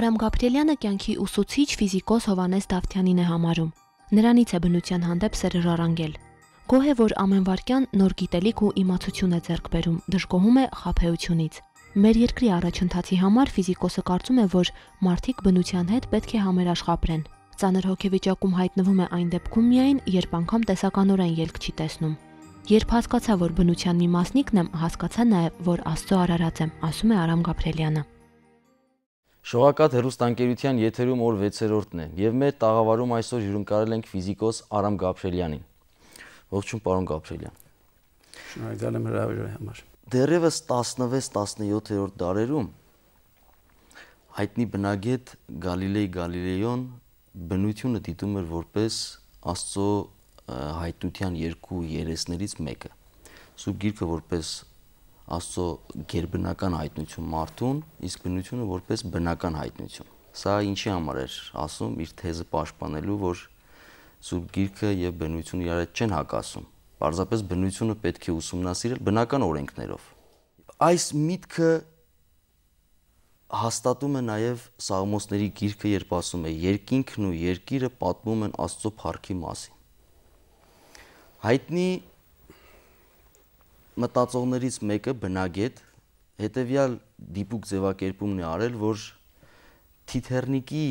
Արամ Գաբրելյանը կյանքի ուսուցիչ ֆիզիկոս Հովանես Դավթյանին է համարում։ Նրանից է բնության հանդեպ սերը ժառանգել։ Գոհ է, որ ամեն վարքյան նոր գիտելիք ու իմացություն է ձեռք բերում, դժգոհում է խափեությունից։ Մեր երկրի առաջընթացի համար ֆիզիկոսը կարծում է, որ մարդիկ բնության հետ պետք է համերաշխապրեն։ Ծանր հոգեվիճակում հայտնվում է այն դեպքում միայն, երբ անգամ տեսականորեն ելք չի տեսնում։ Երբ հասկացա, որ բնության մի մասնիկն եմ, հասկացա նաև, որ Աստծո արարած եմ, ասում է Արամ Գաբրելյանը։ Շողակաթ հերուստանգերության եթերում օր 6-րդն է եւ մեր տաղավարում այսօր հյուրընկալել ենք ֆիզիկոս Արամ Գաբրելյանին։ Ողջույն, պարոն Գաբրելյան։ Շնորհակալ եմ հրավերի համար։ Դեռևս 16-17-րդ դարերում հայտնի բնագետ Գալիլեի Գալիլեոն բնությունը դիտում էր որպես Աստծո հայտնության երկու երեսներից մեկը։ Սուրբ Գիրքը որպես Աստծո ģերբնական հայտնություն մարդուն, իսկ բնությունը որպես բնական հայտնություն։ Սա ինչի համար էր ասում իր թեզը պաշտպանելու, որ Սուրբ Գիրքը եւ բնությունը իրար չեն հակասում։ Պարզապես բնությունը պետք է ուսումնասիրել բնական օրենքներով։ Այս միտքը հաստատում է նաև Սաղմոսների գիրքը, երբ ասում է. «Երկինքն ու երկիրը պատմում են Աստծո փառքի մասին»։ Հայտնի մտածողներից մեկը բնագետ հետեւյալ դիպուկ ձևակերպումն է արել, որ թիթեռնիկի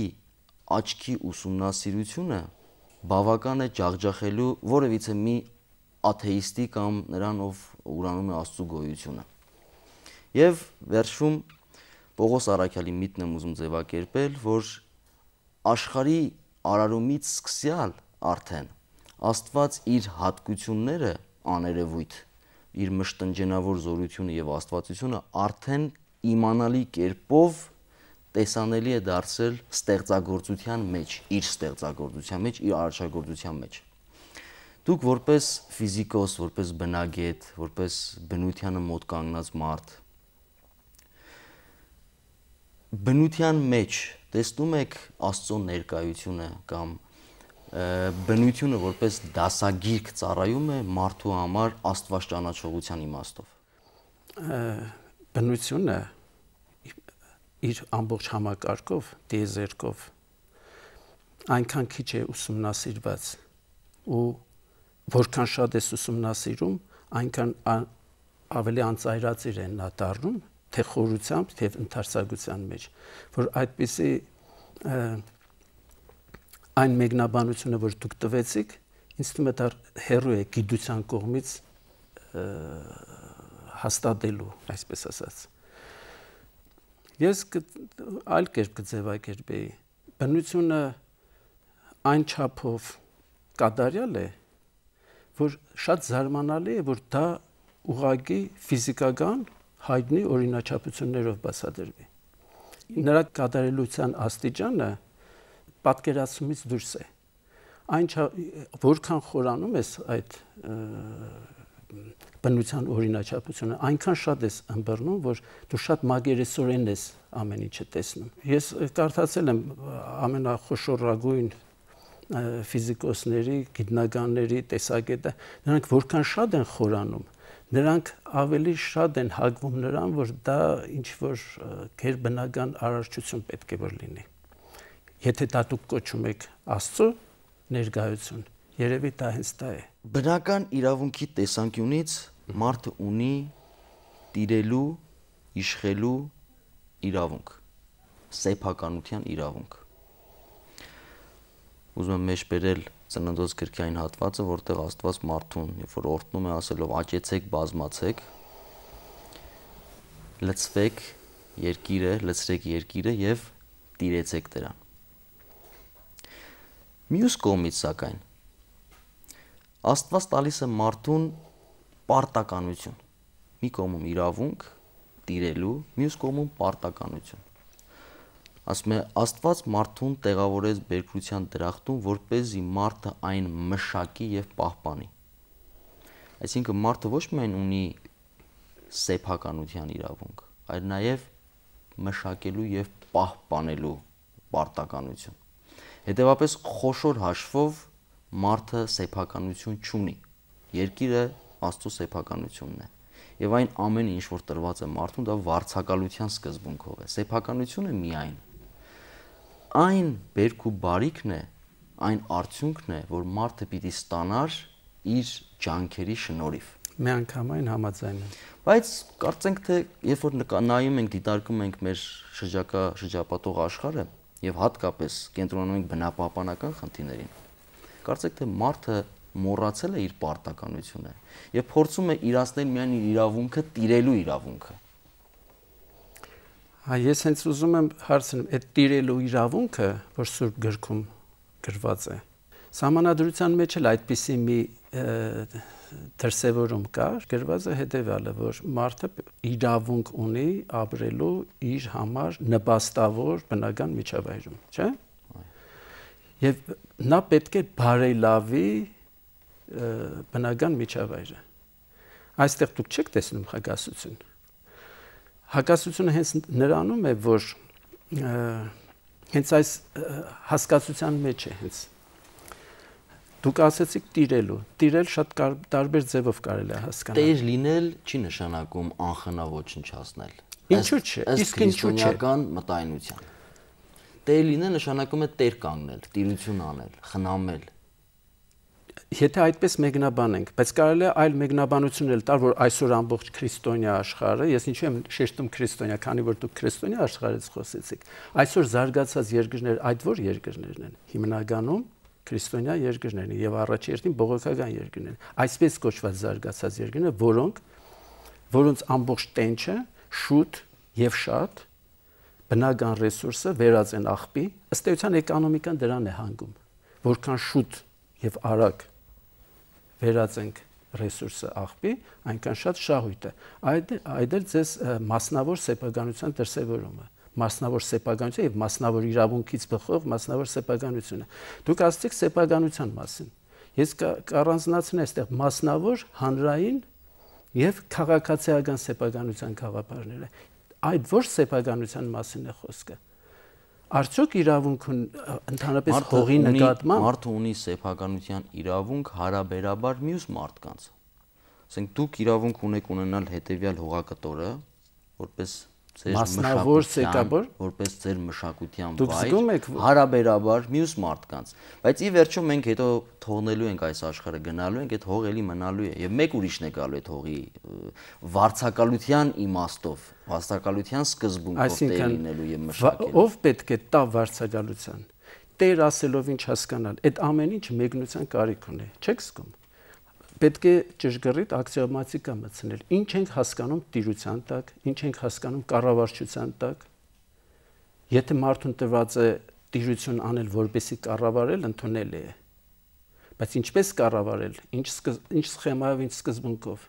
աչքի ուսումնասիրությունը բավական է ջախջախելու որևիցե մի աթեիստի կամ նրան, ով ուրանում է Աստծո գոյությունը։ Եվ վերջում Պողոս Արաքյալի միտն եմ ուզում ձևակերպել, որ աշխարի արարումից սկսյալ արդեն Աստված իր հատկությունները աներևույթ իր մշտնջենավոր զորությունը եւ աստվածությունը արդեն իմանալի կերպով տեսանելի է դարձել ստեղծագործության մեջ, իր ստեղծագործության մեջ, իր արարչագործության մեջ։ Դուք որպես ֆիզիկոս, որպես բնագետ, որպես բնությանը մոտ կանգնած մարդ բնության մեջ տեսնում եք Աստծո ներկայությունը կամ բնությունը որպես դասագիրք ծառայում է մարդու համար աստված ճանաչողության իմաստով։ Բնությունը իր ամբողջ համակարգով, դիեզերկով այնքան քիչ է ուսումնասիրված ու որքան շատ է ուսումնասիրում, այնքան ավելի անծայրածիր են նա դառնում թե խորությամբ, թե ընդարձակության մեջ, որ այդպիսի այն մեկնաբանությունը, որ դուք տվեցիք, ինձ թվում է դա հերո է գիտության կողմից հաստատելու, այսպես ասած։ Ես այլ կերպ կձևակերպեի։ Բնությունը այն չափով կատարյալ է, որ շատ զարմանալի է, որ դա ուղագի ֆիզիկական հայտնի օրինաչափություններով բացատրվի։ Նրա կատարելության աստիճանը պատկերացումից դուրս է այն որքան խորանում ես այդ բնության օրինաչափությունը այնքան շատ ես ըմբռնում որ դու շատ մագերեսորեն ես ամեն ինչը տեսնում ես կարդացել եմ ամենախոշորագույն ֆիզիկոսների գիտնականների տեսակետը նրանք որքան շատ են խորանում նրանք ավելի շատ են հակվում նրան որ դա ինչ որ գերբնական արարչություն պետք է որ լինի Եթե դա դուք կոչում եք Աստծո ներկայություն, երևի դա հենց դա է։ Բնական իրավունքի տեսանկյունից մարդը ունի տիրելու, իշխելու իրավունք, սեփականության իրավունք։ Ուզում եմ մեջ բերել ծննդոց գրքի այն հատվածը, որտեղ Աստված մարդուն, երբ որ օրտնում է ասելով աճեցեք, բազմացեք, լծվեք երկիրը, լծրեք երկիրը եւ տիրեցեք դրան։ Մյուս կողմից սակայն Աստված տալիս է մարդուն պարտականություն։ Մի կողմում իրավունք տիրելու, մյուս կողմում պարտականություն։ Ասում է Աստված մարդուն տեղավորեց բերքրության դրախտում, որ เป զի մարդը այն մշակի եւ պահպանի։ Այսինքն մարդը ոչ միայն ունի սեփականության իրավունք, այլ նաև մշակելու եւ պահպանելու պարտականություն։ Հետևապես խոշոր հաշվով մարդը սեփականություն չունի։ Երկիրը Աստծո սեփականությունն է։ Եվ այն ամենը, ինչ որ տրված է մարդուն, դա վարչակալության սկզբունքով է։ Սեփականությունը միայն այն բերք ու բարիքն է, այն արդյունքն է, որ մարդը պիտի ստանար իր ջանքերի շնորհիվ։ Միանգամայն համաձայն եմ։ Բայց կարծենք թե երբ որ նայում ենք, դիտարկում ենք մեր շրջակա շրջապատող աշխարհը, եւ հատկապես կենտրոնանում ենք բնապահպանական խնդիրներին, կարծեք թե մարդը մոռացել է իր պարտականությունը եւ փորձում է իրացնել միայն իր իրավունքը տիրելու իրավունքը։ Հա ես հենց ուզում եմ հարցնել, այդ տիրելու իրավունքը, որ Սուրբ գրքում գրված է, Սամանադրության մեջ էլ այդպիսի մի դրսևորում կա, գրվածը հետևյալը, որ մարդը իրավունք ունի ապրելու իր համար նպաստավոր բնական միջավայրում, չէ՞։ Եվ նա պետք է բարելավի բնական միջավայրը։ Այստեղ դուք չեք տեսնում հակասություն։ Հակասությունը հենց նրանում է, որ հենց այս հասկացության մեջ է հենց Դուք ասացիք տիրելու։ Տիրել շատ կար, տարբեր ձևով կարելի է հասկանալ։ Տեր լինել չի նշանակում անխնա ոչնչացնել։ Ինչու՞ չէ։ Իսկ ինչու՞ չէ։ Քրիստոնեական մտայնության։ Տեր լինել նշանակում է տեր կանգնել, տիրություն անել, խնամել։ Եթե այդպես մեկնաբանենք, բայց կարելի է այլ մեկնաբանություն էլ տալ, որ այսօր ամբողջ քրիստոնյա աշխարհը, ես ինչու եմ շեշտում քրիստոնյա, քանի որ դուք քրիստոնյա աշխարհից խոսեցիք, այսօր զարգացած երկրներ այդ որ երկրներն են։ Հիմնականում քրիստոնյա երկրներն են եւ առաջերտին բողոքական երկրներն են։ Այսպես կոչված զարգացած երկրները, որոնք որոնց ամբողջ տենչը շուտ եւ շատ բնական ռեսուրսը վերածեն աղբի, ըստ էության էկոնոմիկան դրան է հանգում, որքան շուտ եւ արագ վերածենք ռեսուրսը աղբի, այնքան շատ շահույթը։ Այդ այդ էլ ձեզ մասնավոր սեփականության դրսևորումը մասնավոր սեփականություն եւ մասնավոր իրավունքից բխող մասնավոր սեփականությունը։ Դուք ասացիք սեփականության մասին։ Ես կառանձնացնեմ այստեղ մասնավոր, հանրային եւ քաղաքացիական սեփականության գաղափարները։ Այդ ոչ սեփականության մասին է խոսքը։ Արդյոք իրավունքն ընդհանրապես հողի նկատմամբ մարդը ունի սեփականության իրավունք հարաբերաբար մյուս մարդկանց։ Ասենք դուք իրավունք ունեք ունենալ հետեւյալ հողակտորը, որպես ձեր մասնավոր եկաբար որպես ձեր մշակության վայր հարաբերաբար մյուս մարդկանց բայց ի վերջո մենք հետո թողնելու ենք այս աշխարհը գնալու ենք այդ հողելի մնալու է եւ մեկ ուրիշն է գալու այդ հողի վարցակալության իմաստով վարցակալության սկզբունքով տեր լինելու եւ մշակելու ով պետք է տա վարցակալության տեր ասելով ինչ հասկանալ այդ ամեն ինչ մեկնության կարիք ունի չեք զգում պետք է ճշգրիտ ակսիոմատիկա մտցնել։ Ինչ ենք հասկանում տիրության տակ, ինչ ենք հասկանում կառավարչության տակ։ Եթե մարդուն տված է տիրություն անել, որպեսի կառավարել, ընդունել է։ Բայց ինչպես կառավարել, ինչ ինչ սխեմայով, ինչ սկզբունքով։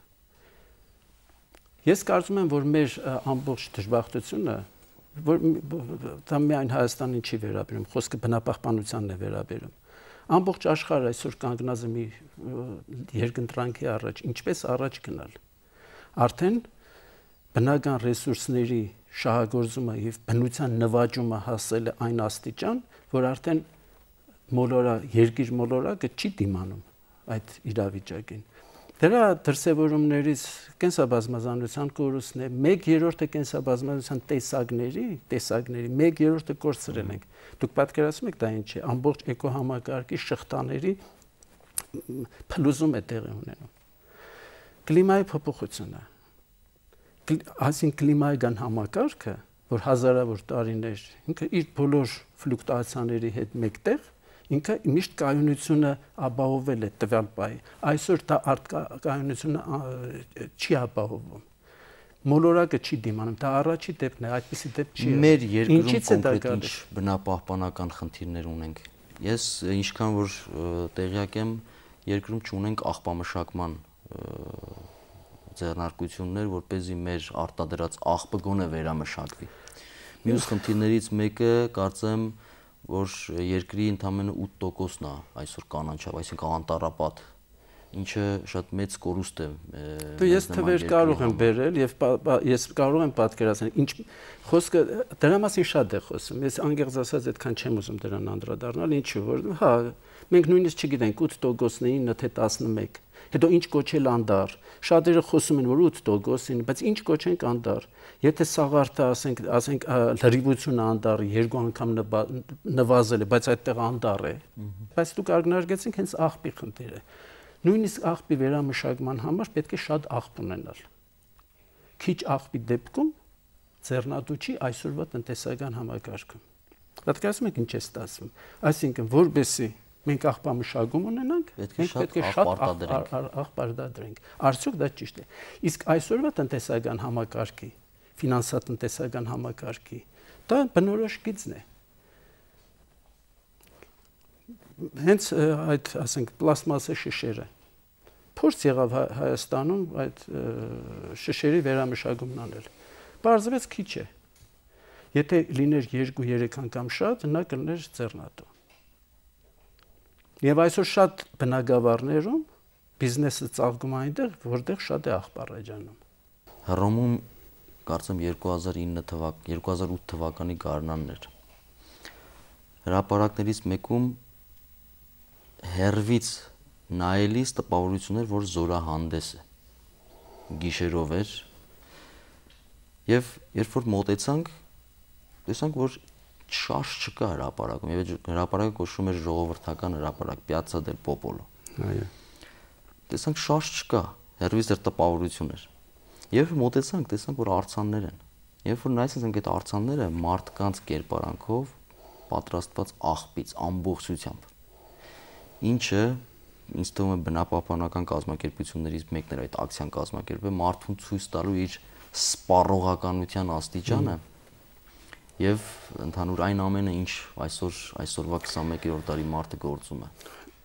Ես կարծում եմ, որ մեր ամբողջ դժբախտությունը որ դա միայն Հայաստանին չի վերաբերում, խոսքը բնապահպանությանն է վերաբերում ամբողջ աշխարհը այսօր կանգնած է մի երկընտրանքի առաջ, ինչպես առաջ գնալ։ Արդեն բնական ռեսուրսների շահագործումը եւ բնության նվաճումը հասել է այն աստիճան, որ արդեն մոլորա, երկիր մոլորակը չի դիմանում այդ իրավիճակին։ Դրա դրսևորումներից կենսաբազմազանության կորուստն է 1/3-ը կենսաբազմազանության տեսակների, տեսակների 1/3-ը կորցրել ենք։ Դուք պատկերացնում եք դա ինչ է, ամբողջ էկոհամակարգի շղթաների փլուզում է տեղի ունենում։ Կլիմայի փոփոխությունը։ Այսինքն կլիմայական համակարգը, որ հազարավոր տարիներ ինքը իր բոլոր ֆլուկտուացիաների հետ մեկտեղ ինքը միշտ կայունությունը ապահովել է տվյալ բայի այսօր դա արդ կայունությունը չի ապահովում մոլորակը չի դիմանում դա առաջի դեպքն է այդպիսի դեպք չի մեր երկրում կոնկրետ ինչ բնապահպանական խնդիրներ ունենք ես ինչքան որ տեղյակ եմ երկրում չունենք աղբամշակման ձեռնարկություններ որպեսզի մեր արտադրած աղբը գոնե վերամշակվի մյուս խնդիրներից մեկը կարծեմ որ երկրի ընդամենը 8%-ն է այսօր կանանչավ, այսինքն անտարապատ, ինչը շատ մեծ կորուստ է։ Դու դե ես թվեր կարող եմ բերել եւ ես կարող եմ պատկերացնել, ինչ խոսքը դրա մասին շատ է խոսում։ Ես անգերզ ասած այդքան չեմ ուզում դրան անդրադառնալ, ինչու որ հա մենք նույնիսկ չգիտենք 8%-ն է 9 թե 11 հետո ինչ կոչել անդար։ Շատերը խոսում են, որ 8% են, բայց ինչ կոչենք անդար։ Եթե սաղարթը ասենք, ասենք լրիվություն անդարը երկու անգամ նվազել է, բայց այդտեղ անդար է։ Բայց դուք արգնարկեցինք հենց աղբի խնդիրը։ Նույնիսկ աղբի վերամշակման համար պետք է շատ աղբ ունենալ։ Քիչ աղբի դեպքում ձեռնատու չի այսօրվա տնտեսական համակարգում։ Պատկերացնում եք ինչ է ստացվում։ Այսինքն, որբեսի մենք աղբամշակում ունենանք, մենք պետք է շատ աղբարտադրենք։ Արդյոք դա ճիշտ է։ Իսկ այսօրվա տնտեսական համակարգի, ֆինանսատնտեսական համակարգի դա բնորոշ գիծն է։ Հենց այդ, ասենք, պլաստմասե շշերը փորձ եղավ հա- Հայաստանում այդ շշերի վերամշակումն անել։ Պարզվեց քիչ է։ Եթե լիներ 2-3 անգամ շատ, նա կլներ ձեռնատու Եվ այսօր շատ բնակավարներում բիզնեսը ծաղկում այնտեղ, որտեղ շատ է աղբարաջանում։ Հռոմում կարծեմ 2009 թվակ 2008 թվականի գարնանն էր։ Հրապարակներից մեկում հերվից նայելիս տպավորություն էր, որ զորահանդես է։ Գիշերով էր։ Եվ երբ որ մոտեցանք, տեսանք, որ շարժ չկար հրաապարակում եւ հրաապարակը կոչվում էր ժողովրդական հրաապարակ Piazza del Popolo։ Այո։ Տեսանք շարժ չկա, հերվից դեռ տպավորություն էր։ Երբ մտեցանք, տեսանք որ արցաններ են։ Երբ որ նայեցինք ենք այդ արցանները մարդկանց կերպարանքով պատրաստված աղբից ամբողջությամբ։ Ինչը ինձ թվում է բնապահպանական կազմակերպություններից մեկն էր այդ ակցիան կազմակերպել մարդուն ցույց տալու իր սպառողականության աստիճանը։ mm -hmm եւ ընդհանուր այն ամենը, ինչ այսօր այսօրվա 21-րդ դարի մարդը գործում է։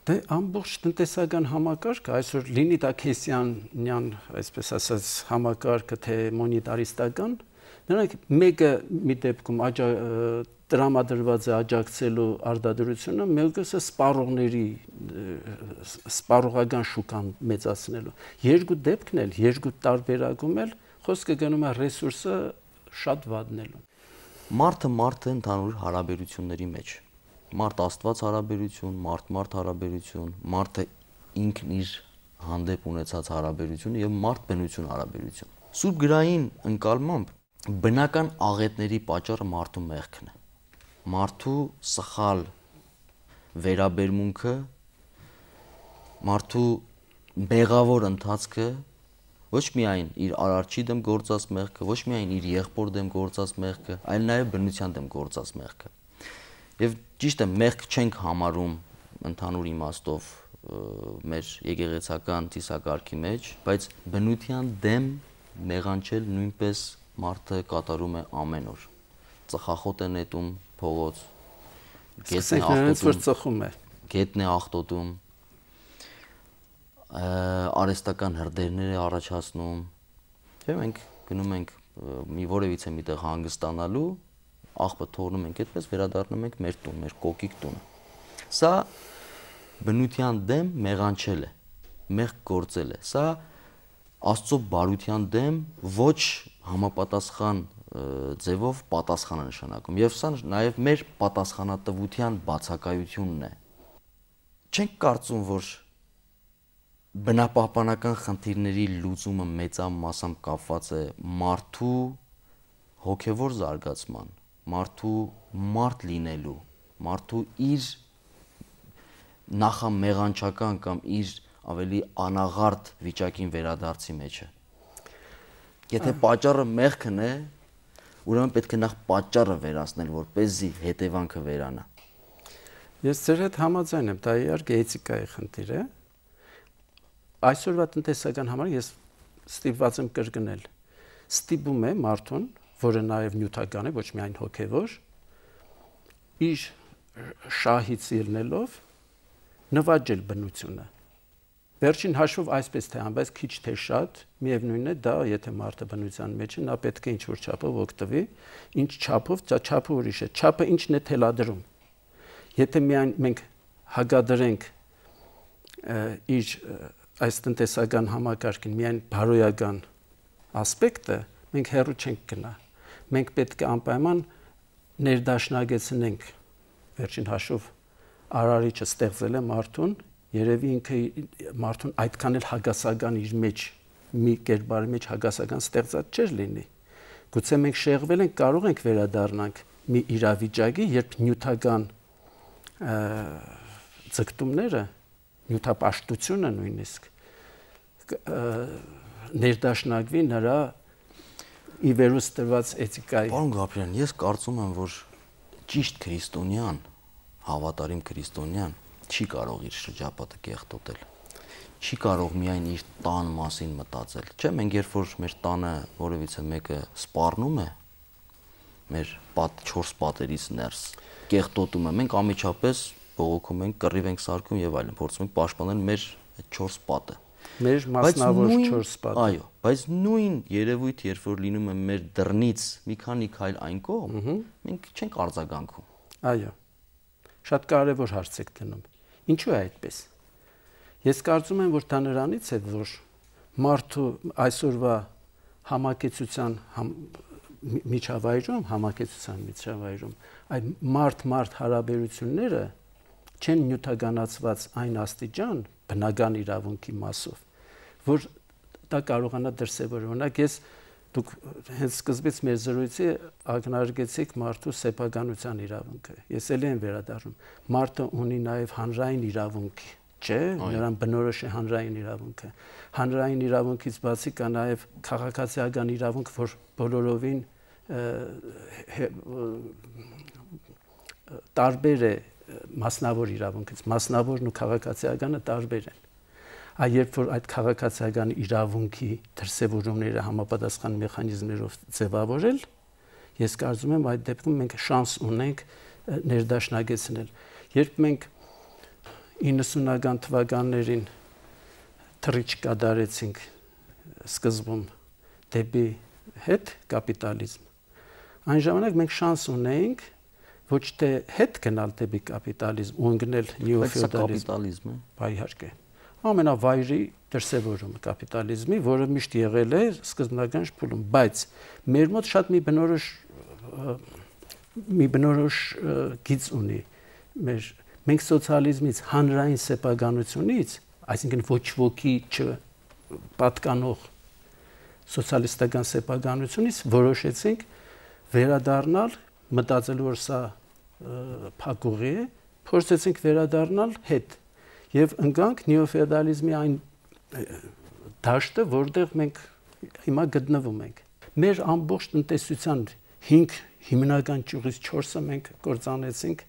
Դե ամբողջ տնտեսական համակարգը այսօր լինի դա քեսյանյան, այսպես ասած, համակարգը թե մոնիտարիստական, նրանք մեկը մի դեպքում աջա տրամադրված է աջակցելու արդարությունը, մեկը սպառողների սպառողական շուկան մեծացնելու։ Երկու դեպքն էլ, երկու տարբերակում էլ խոսքը գնում է ռեսուրսը շատ վատնելու։ Մարդը մարդը ընդհանուր հարաբերությունների մեջ։ Մարդ-աստված հարաբերություն, մարդ-մարդ հարաբերություն, մարդը ինքն իր հանդեպ ունեցած հարաբերությունը եւ մարդ-բնություն հարաբերություն։ Սուրբ գրային ընկալմամբ բնական աղետների պատճառը մարդու մեղքն է։ Մարդու սխալ վերաբերմունքը, մարդու մեղավոր ընթացքը ոչ միայն իր արարչի դեմ գործած մեղքը, ոչ միայն իր եղբոր դեմ գործած մեղքը, այլ նաև բնության դեմ գործած մեղքը։ Եվ ճիշտ է, մեղք չենք համարում ընդհանուր իմաստով մեր եկեղեցական ծիսակարգի մեջ, բայց բնության դեմ մեղանչել նույնպես մարդը կատարում է ամեն օր։ Ծխախոտ է նետում փողոց։ Գետն է ախտոտում։ Գետն է ախտոտում արեստական հրդեհներ է առաջացնում։ Չէ՞ մենք գնում ենք մի որևիցե միտեղ հանգստանալու, աղբը թողնում ենք այդպես վերադառնում ենք մեր տուն, մեր կոկիկ տունը։ Սա բնության դեմ մեղանչել է, մեղ գործել է։ Սա Աստծո բարության դեմ ոչ համապատասխան ձևով պատասխանը նշանակում եւ սա նաեւ մեր պատասխանատվության բացակայությունն է։ Չենք կարծում, որ բնապահպանական խնդիրների լուծումը մեծամասամբ կապված է մարդու հոգևոր զարգացման, մարդու մարդ լինելու, մարդու իր նախամեղանչական կամ իր ավելի անաղարտ վիճակին վերադարձի մեջը։ Եթե պատճառը մեղքն է, ուրեմն պետք է նախ պատճառը վերացնել, որպեսզի հետևանքը վերանա։ Ես ձեր հետ համաձայն եմ, դա իհարկե էթիկայի խնդիր է, այսօրվա տնտեսական համար ես ստիպված եմ կրկնել։ Ստիպում է մարդուն, որը նաև նյութական է, ոչ միայն հոգևոր, իր շահից ելնելով նվաճել բնությունը։ Վերջին հաշվով այսպես թե անպես քիչ թե շատ, միևնույնն է դա, եթե մարդը բնության մեջ է, նա պետք է ինչ-որ չափով օգտվի, ինչ չափով, դա չափը ուրիշ է։ Չափը ինչն է թելադրում։ Եթե միայն մենք հագադրենք իր այս տնտեսական համակարգին միայն բարոյական ասպեկտը մենք հեռու չենք գնա։ Մենք պետք է անպայման ներդաշնագեցնենք վերջին հաշով արարիչը ստեղծել է մարդուն, երևի ինքը մարդուն այդքան էլ հագասական իր մեջ մի կերպարի մեջ հագասական ստեղծած չէր լինի։ Գուցե մենք շեղվել ենք, կարող ենք վերադառնանք մի իրավիճակի, երբ նյութական ձգտումները նյութապաշտությունը նույնիսկ ներդաշնակվի նրա ի վերուս տրված էթիկայի։ Պարոն Գաբրիան, ես կարծում եմ, որ ճիշտ քրիստոնյան, հավատարիմ քրիստոնյան չի կարող իր շրջապատը կեղտոտել։ Չի կարող միայն իր տան մասին մտածել։ Չէ, մենք երբ որ մեր տանը որևիցե մեկը սպառնում է, մեր պատ 4 պատերից ներս կեղտոտում է, մենք ամիջապես բողոքում ենք, կռիվ ենք սարքում եւ այլն, փորձում ենք պաշտպանել մեր այդ 4 պատը։ Մեր մասնավոր 4 պատը։ Այո, բայց նույն երևույթ, երբ որ լինում է մեր դռնից մի քանի քայլ այն կողմ, մենք չենք արձագանքում։ Այո։ Շատ կարևոր հարց եք դնում։ Ինչու է այդպես։ Ես կարծում եմ, որ դա նրանից է, որ մարդու այսօրվա համակեցության համ, միջավայրում, համակեցության միջավայրում, այդ մարդ-մարդ հարաբերությունները չեն նյութականացված այն աստիճան բնական իրավունքի մասով, որ դա կարողանա դրսևորել։ Օրինակ ես դուք հենց սկզբից մեր զրույցի ակնարկեցիք մարդու սեփականության իրավունքը։ Ես ելի եմ վերադառնում։ Մարդը ունի նաև հանրային իրավունք, չէ՞, նրան բնորոշ է հանրային իրավունքը։ Հանրային իրավունքից բացի կա նաև քաղաքացիական իրավունք, որ բոլորովին տարբեր է մասնավոր իրավունքից մասնավորն ու քաղաքացիականը տարբեր են այ երբ որ այդ քաղաքացիական իրավունքի դրսևորումները համապատասխան մեխանիզմերով ձևավորել ես կարծում եմ այդ դեպքում մենք շանս ունենք ներդաշնակեցնել երբ մենք 90-ական թվականներին թրիչ կդարեցինք սկզբում դեպի հետ կապիտալիզմ այն ժամանակ մենք շանս ունեինք ոչ թե հետ գնալ դեպի կապիտալիզմ ու ընկնել նյութեոդալիզմ։ Կապիտալիզմը։ Բայ իհարկե։ Ամենավայրի դրսևորումը կապիտալիզմի, որը միշտ եղել է սկզբնական շփուլում, բայց մեր մոտ շատ մի բնորոշ մի բնորոշ գիծ ունի։ Մեր մենք սոցիալիզմից, հանրային սեփականությունից, այսինքն ոչ ոքի չպատկանող սոցիալիստական սեփականությունից որոշեցինք վերադառնալ մտածելու որ սա փակուղի է, փորձեցինք վերադառնալ հետ եւ ընկանք նեոֆեոդալիզմի այն դաշտը, որտեղ մենք հիմա գտնվում ենք։ Մեր ամբողջ տնտեսության 5 հիմնական ճյուղից 4-ը մենք կործանեցինք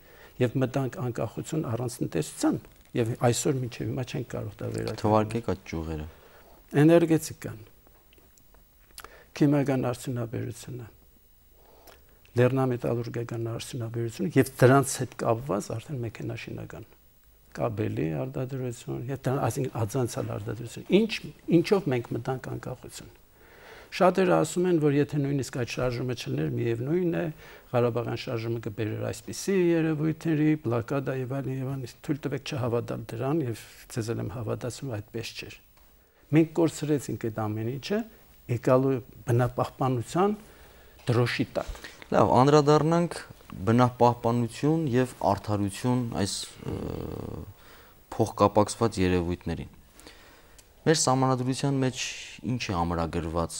եւ մտանք անկախություն առանց տնտեսության եւ այսօր մինչեւ հիմա չենք կարող դա վերականգնել։ Թվարկեք այդ ճյուղերը։ Էներգետիկան, քիմիական արդյունաբերությունը, դեռնամետալուրգիական արդյունաբերություն եւ դրանց հետ կապված արդեն մեքենաշինական կաբելի արդյունաբերություն եւ դրան այսինքն ածանցալ արդյունաբերություն ինչ ինչով մենք մտանք անկախություն Շատերը ասում են, որ եթե նույնիսկ այդ շարժումը չլներ, միևնույն է, Ղարաբաղյան շարժումը կբերեր այսպիսի երևույթների, բլոկադա եւ այլն եւ այլն, թույլ տվեք չհավատալ դրան եւ ցեզ էլ եմ հավատացում այդպես չէր։ Մենք կորցրեցինք այդ ամեն ինչը եկալու բնապահպանության դրոշի տակ։ Լավ, անդրադառնանք բնապահպանություն եւ արդարություն այս փոխկապակցված երևույթներին։ Մեր համանadrության մեջ ինչ է ամրագրված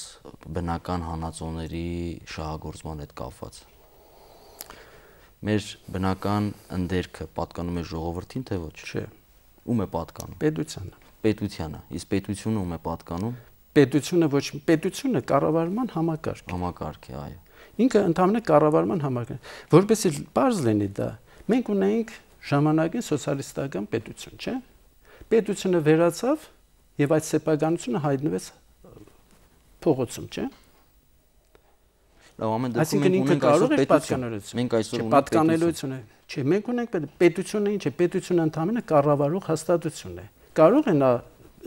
բնական հանածոների շահագործման հետ կապված։ Մեր բնական ընդերքը պատկանում է ժողովրդին թե ոչ։ Չէ։ Ում է պատկանում։ Պետությանը։ Պետությանը։ Իսկ պետությունը ում է պատկանում։ Պետությունը ոչ պետությունը կառավարման համակարգ։ Համակարգ է, այո ինքը ընդհանրապես կառավարման համակարգն է։ Որպեսզի բարձ լինի դա, մենք ունենք ժամանակին սոցիալիստական պետություն, չէ՞։ Պետությունը վերացավ եւ այդ սեփականությունը հայտնվեց փողոցում, չէ՞։ Լավ, ամեն դեպքում մենք ունենք այսօր պետություն։ Մենք այսօր ունենք պատկանելություն է։ Չէ, մենք ունենք պետությունը ինչ է, պետությունը ընդհանրապես կառավարող հաստատություն է։ Կարող է նա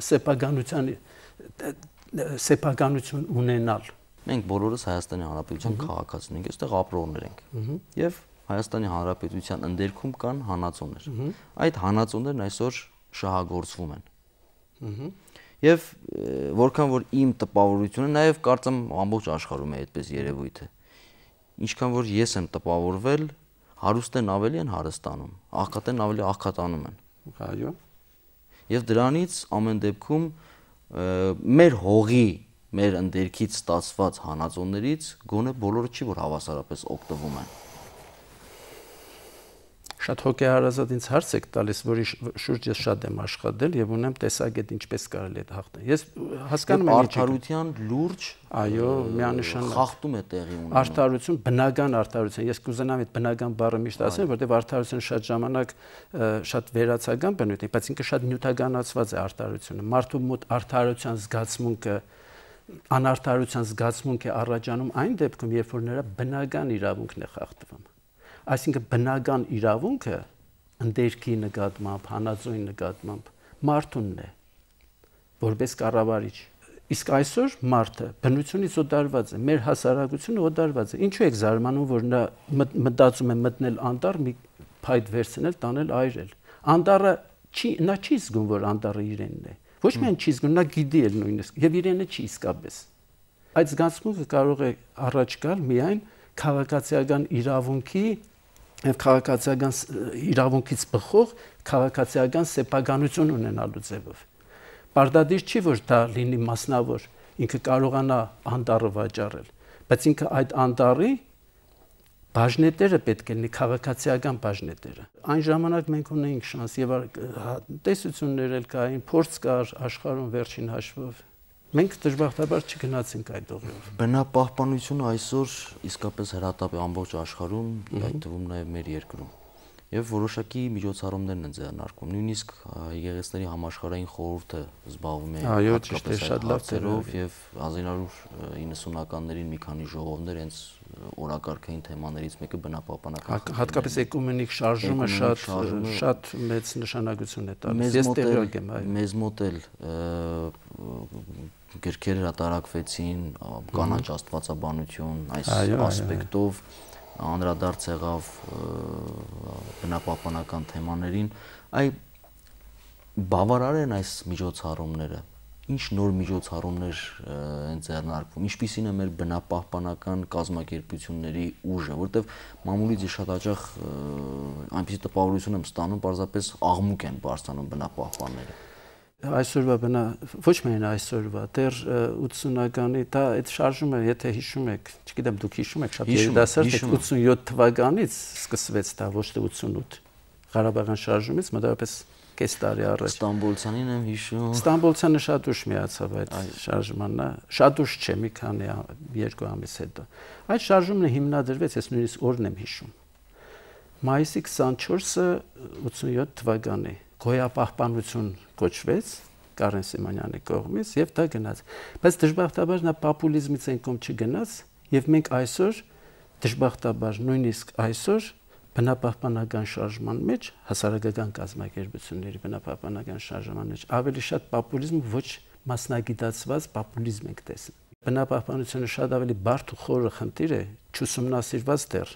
սեփականության սեփականություն ունենալ Մենք բոլորս Հայաստանի Հանրապետության քաղաքացիներ ենք, այստեղ ապրողներ ենք։ Եվ Հայաստանի Հանրապետության ընդերքում կան հանածոներ։ Այդ հանածոներն այսօր շահագործվում են։ Եվ որքան որ իմ տպավորությունը, նաև կարծեմ ամբողջ աշխարհում է այդպես երևույթը։ Ինչքան որ ես եմ տպավորվել, հարուստեն ավելի են հարստանում, աղքատեն ավելի աղքատանում են։ Այո։ Եվ դրանից ամեն դեպքում մեր հողի մեր ընդերքից ստացված հանածոներից գոնե բոլորը չի որ հավասարապես օգտվում են։ Շատ հոգեհարազատ ինձ հարց եք տալիս, որի շուրջ ես շատ եմ աշխատել եւ ունեմ տեսակետ ինչպես կարելի է հաղթել։ Ես հասկանում եմ արդարության լուրջ, այո, միանշանակ խախտում է տեղի ունենում։ Արդարություն, բնական արդարություն։ Ես կուզենամ այդ բնական բառը միշտ ասեմ, որտեղ արդարությունը շատ ժամանակ շատ վերացական բնույթ ունի, բայց ինքը շատ նյութականացված է արդարությունը։ Մարդու մոտ արդարության զգացմունքը անարդարության զգացմունք է առաջանում այն դեպքում, երբ որ նրա բնական իրավունքն է խախտվում։ Այսինքն բնական իրավունքը ընդերքի նկատմամբ, հանածոյի նկատմամբ մարդունն է որպես կառավարիչ։ Իսկ այսօր մարդը բնությունից օտարված է, մեր հասարակությունը օտարված է։ Ինչու եք զարմանում, որ նա մտածում է մտնել անտառ, մի փայտ վերցնել, տանել այրել։ Անտառը չի, նա չի զգում, որ անտառը իրենն է։ Ոչ միայն չի զգում, նա գիտի էլ նույնիսկ եւ իրենը չի իսկապես։ Այդ զգացմունքը կարող է առաջ գալ միայն քաղաքացիական իրավունքի եւ քաղաքացիական իրավունքից բխող քաղաքացիական սեփականություն ունենալու ձևով։ Բարդադիր չի, որ դա լինի մասնավոր, ինքը կարողանա անտառը վաճառել, բայց ինքը այդ անտառի բաժնետերը պետք է լինի քաղաքացիական բաժնետերը։ Այն ժամանակ մենք ունեինք շանս եւ հա- տեսություններ էլ կային, փորձ կար աշխարհում վերջին հաշվով։ Մենք դժբախտաբար չգնացինք այդ ուղիով։ Բնապահպանությունը այսօր իսկապես հրատապ է ամբողջ աշխարհում, այդ թվում նաեւ մեր երկրում եւ որոշակի միջոցառումներն են ձեռնարկում։ Նույնիսկ եկեղեցների համաշխարհային խորհուրդը զբաղվում է այո, ճիշտ է, շատ լավ ծերով եւ 1990-ականներին մի քանի ժողովներ հենց օրակարգային թեմաներից մեկը բնապահպանական հա, հատկապես էկումենիկ շարժումը շատ շատ մեծ նշանակություն է տալիս։ Ես տեղյակ եմ, այո։ Մեզ մոտ էլ գրքեր հրատարակվեցին կանաչ աստվածաբանություն այս ասպեկտով այ, այ, այ, այ, այ, այ, այ, այ, անդրադարձ եղավ բնապահպանական թեմաներին, այ բավարար են այս միջոցառումները։ Ինչ նոր միջոցառումներ են ձեռնարկվում, ինչպիսին է մեր բնապահպանական կազմակերպությունների ուժը, որտեվ մամուլից շատ հաճախ այնպիսի տպավորություն եմ ստանում, պարզապես աղմուկ են բարձանում բնապահպանները այսօրվա բնա ոչ միայն այսօրվա դեռ 80-ականի դա այդ շարժումը եթե հիշում եք, չգիտեմ դուք հիշում եք շատ երիտասարդ 87 թվականից սկսվեց դա ոչ թե 88 Ղարաբաղյան շարժումից մոտավորապես կես տարի առաջ Ստամբուլցանին եմ հիշում Ստամբուլցանը շատ ուշ միացավ այդ շարժմանը շատ ուշ չէ մի քանի երկու ամիս հետո այդ շարժումն հիմնադրվեց ես նույնիսկ օրն եմ հիշում մայիսի 24-ը 87 թվականի գոյապահպանություն կոչվեց Կարեն Սիմոնյանի կողմից եւ դա գնաց։ Բայց դժբախտաբար նա պոպուլիզմից են կողմ չգնաց եւ մենք այսօր դժբախտաբար նույնիսկ այսօր բնապահպանական շարժման մեջ հասարակական կազմակերպությունների բնապահպանական շարժման մեջ ավելի շատ պոպուլիզմ ոչ մասնագիտացված պոպուլիզմ ենք տեսնում։ Բնապահպանությունը շատ ավելի բարդ ու խորը խնդիր է, չուսումնասիրված դեռ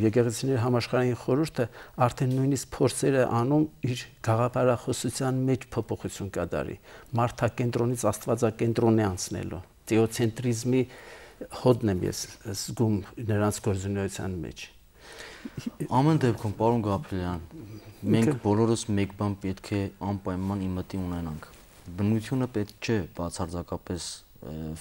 Եկեղեցիների համաշխարհային խորհուրդը արդեն նույնիսկ փորձեր է անում իր գաղափարախոսության մեջ փոփոխություն կատարի, մարդակենտրոնից աստվածակենտրոնի անցնելու, թեոցենտրիզմի հոդն եմ ես զգում նրանց գործունեության մեջ։ Ամեն դեպքում, պարոն Գաբրիելյան, մենք բոլորս մեկ բան պետք է անպայման իմտի ունենանք։ Բնությունը պետք չէ բացարձակապես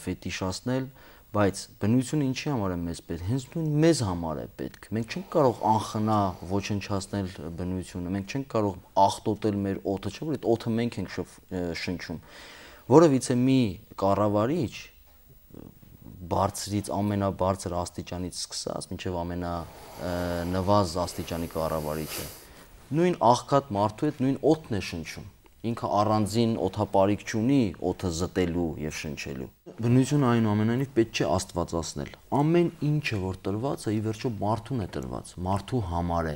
ֆետիշացնել, բայց բնությունը ինչի համար է մեզ պետք հենց նույն մեզ համար է պետք մենք չենք կարող անխնա ոչնչացնել բնությունը մենք չենք կարող ախտոտել մեր օդը չէ որ այդ օդը մենք ենք շնչում որևիցե մի կառավարիչ բարձրից ամենաբարձր աստիճանից սկսած մինչև ամենանվազ աստիճանի կառավարիչը նույն աղքատ մարդու հետ նույն օդն է շնչում ինքը առանձին օթապարիկ չունի օդը զտելու եւ շնչելու Բնություն այնուամենայնիվ պետք չէ աստվածացնել։ Ամեն ինչը որ տրված է, ի վերջո մարդուն է տրված, մարդու համար է։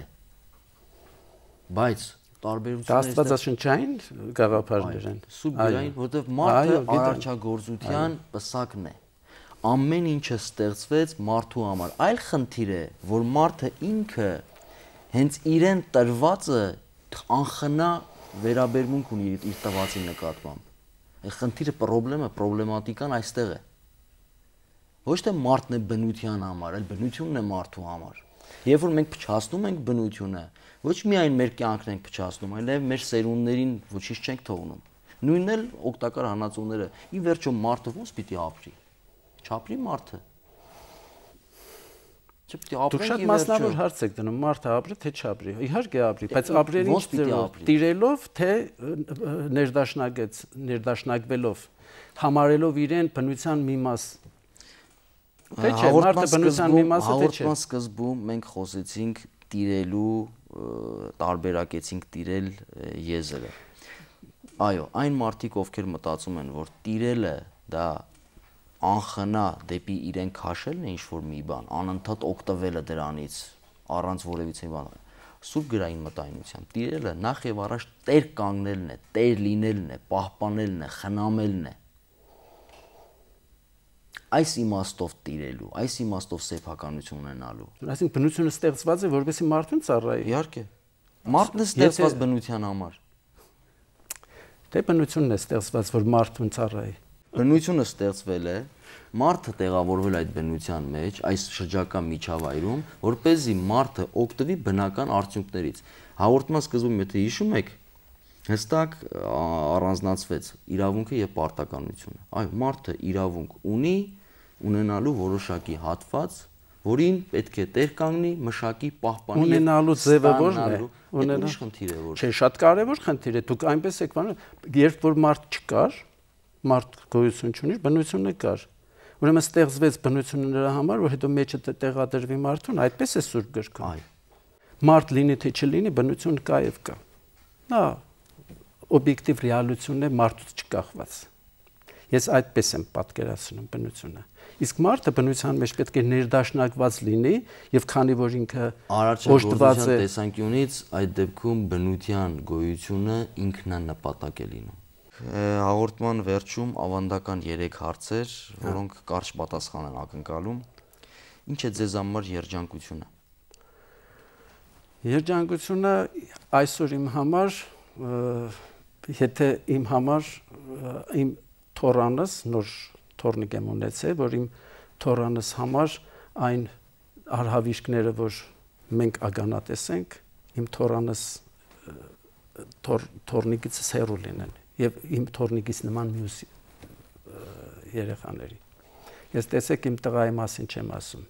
Բայց տարբերությունը աստվածաշնչային գաղափարներ են։ Սուբգրային, որտեղ մարդը արարչագործության պսակն է։ Ամեն ինչը ստեղծվեց մարդու համար։ Այլ խնդիր է, որ մարդը ինքը հենց իրեն տրվածը անխնա վերաբերմունք ունի իր տվածի նկատմամբ խնդիրը, խնդիրը, պրոբլեմատիկան այստեղ է։ Ոչ թե մարդն է բնության համար, այլ բնությունն է մարդու համար։ Երբ որ մենք փչացնում ենք բնությունը, ոչ միայն մեր կյանքն ենք փչացնում, այլև մեր սերունդներին ոչինչ չենք թողնում։ Նույնն էլ օգտակար հանածոները։ Ի վերջո մարդը ո՞նց պիտի ապրի։ Չապրի մարդը չէ, պիտի ապրենք։ Դուք շատ մասնավոր հարց եք դնում, մարդը ապրի թե չապրի։ Իհարկե ապրի, բայց ապրել ինչ ձևով՝ տիրելով թե ներդաշնակեց, ներդաշնակվելով, համարելով իրեն բնության մի մաս։ Թե չէ, մարդը բնության մի մասը թե չէ։ Հաղորդման սկզբում մենք խոսեցինք տիրելու տարբերակեցինք տիրել եզրը։ Այո, այն մարդիկ, ովքեր մտածում են, որ տիրելը դա անխնա դեպի իրեն քաշելն է ինչ որ մի բան, անընդհատ օգտվելը դրանից առանց որևիցե բան։ Սուրբ գրային մտայնությամբ տիրելը նախ եւ առաջ տեր կանգնելն է, տեր լինելն է, պահպանելն է, խնամելն է։ Այս իմաստով տիրելու, այս իմաստով սեփականություն ունենալու։ Այսինքն բնությունը ստեղծված է որպեսի մարդուն ծառայի։ Իհարկե։ Մարդն է ստեղծված բնության համար։ Դե բնությունն է ստեղծված, որ մարդուն ծառայի բնությունը ստեղծվել է, մարդը տեղավորվել այդ բնության մեջ, այս շրջակա միջավայրում, որ เป զի մարդը օգտվի բնական արդյունքներից։ Հաղորդման սկզբում, եթե հիշում եք, հստակ առանձնացվեց իրավունքը եւ պարտականությունը։ Այո, մարդը իրավունք ունի ունենալու որոշակի հատված, որին պետք է տեր կանգնի, մշակի, պահպանի ունենալու ձևը ո՞րն է։ Ունենալու խնդիր է որ։ Չէ, շատ կարևոր խնդիր է։ Դուք այնպես եք բանում, երբ որ մարդ չկար, մարդ գոյություն չունի, բնությունը կար։ Ուրեմն ստեղծվեց բնությունը նրա համար, որ հետո մեջը տեղադրվի մարդուն, այդպես է Սուրբ գրքում։ Այո։ Մարդ լինի թե չլինի, բնություն կա եւ կա։ Նա օբյեկտիվ ռեալությունն է մարդուց չկախված։ Ես այդպես եմ պատկերացնում բնությունը։ Իսկ մարդը բնության մեջ պետք է ներդաշնակված լինի եւ քանի որ ինքը օժտված է տեսանկյունից այդ դեպքում բնության գոյությունը ինքնանպատակ է լինում։ Հաղորդման վերջում ավանդական 3 հարցեր, որոնք կարճ պատասխան են ակնկալում։ Ինչ է ձեզ համար երջանկությունը։ Երջանկությունը այսօր իմ համար, եթե իմ համար իմ թորանս նոր թորնիկ եմ ունեցել, որ իմ թորանս համար այն արհավիրքները, որ մենք ագանատես ենք, իմ թորանս թոր թորնիկից հեռու լինեն եւ իմ թորնիկից նման մյուս երեխաների։ Ես տեսեք իմ տղայի մասին չեմ ասում։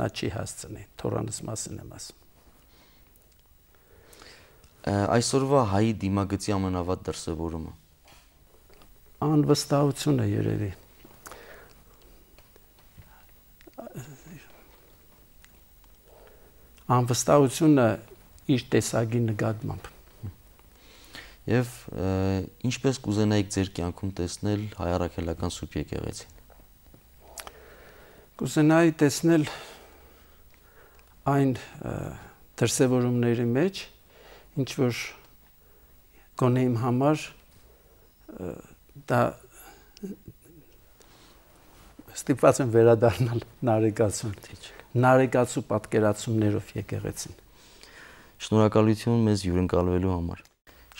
Նա չի հասցնի, թորանս մասին եմ ասում։ Այսօրվա հայի դիմագծի ամենավատ դրսևորումը անվստահությունը երևի անվստահությունը իր տեսակի նկատմամբ եւ ինչպես կուզենայիք ձեր կյանքում տեսնել հայ առաքելական Սուրբ եկեղեցին։ Կուզենայի տեսնել այն դրսևորումների մեջ, ինչ որ գոնե իմ համար դա ստիպված եմ վերադառնալ նարեկացուն։ Նարեկացու պատկերացումներով եկեղեցին։ Շնորհակալություն մեզ հյուրընկալվելու համար։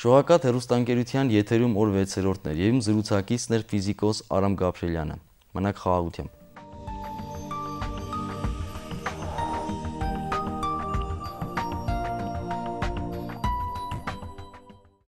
Շողակաթ հերուստանգերության եթերում օր 6-րդն էր եւ իմ զրուցակիցն էր ֆիզիկոս Արամ Գաբրելյանը։ Մնաք խաղաղությամբ։